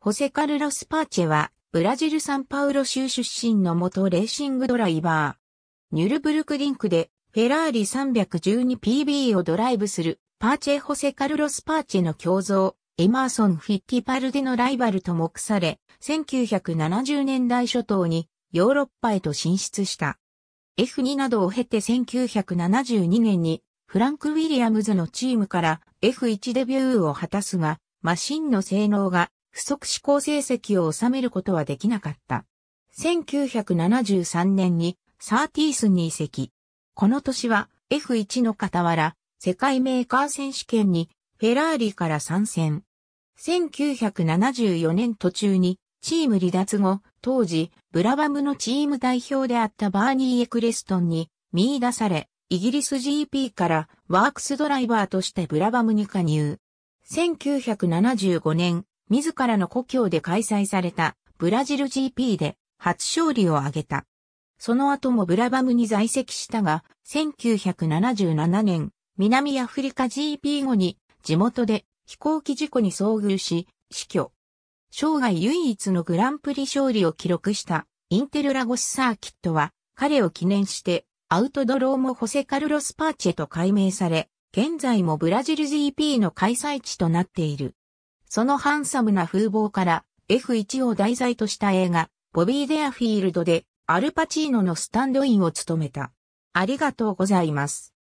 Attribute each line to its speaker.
Speaker 1: ホセカルロス・パーチェは、ブラジル・サンパウロ州出身の元レーシングドライバー。ニュルブルクリンクで、フェラーリ 312PB をドライブする、パーチェ・ホセカルロス・パーチェの胸像、エマーソン・フィッティパルデのライバルと目され、1970年代初頭にヨーロッパへと進出した。F2 などを経て1972年にフランク・ウィリアムズのチームから F1 デビューを果たすが、マシンの性能が不足志向成績を収めることはできなかった。1973年にサーティースに移籍。この年は F1 の傍ら世界メーカー選手権にフェラーリから参戦。1974年途中にチーム離脱後、当時ブラバムのチーム代表であったバーニー・エクレストンに見出され、イギリス GP からワークスドライバーとしてブラバムに加入。1975年、自らの故郷で開催されたブラジル GP で初勝利を挙げた。その後もブラバムに在籍したが、1977年、南アフリカ GP 後に地元で飛行機事故に遭遇し、死去。生涯唯一のグランプリ勝利を記録したインテルラゴスサーキットは彼を記念してアウトドローもホセカルロスパーチェと改名され、現在もブラジル GP の開催地となっている。そのハンサムな風貌から F1 を題材とした映画、ボビー・デアフィールドでアルパチーノのスタンドインを務めた。ありがとうございます。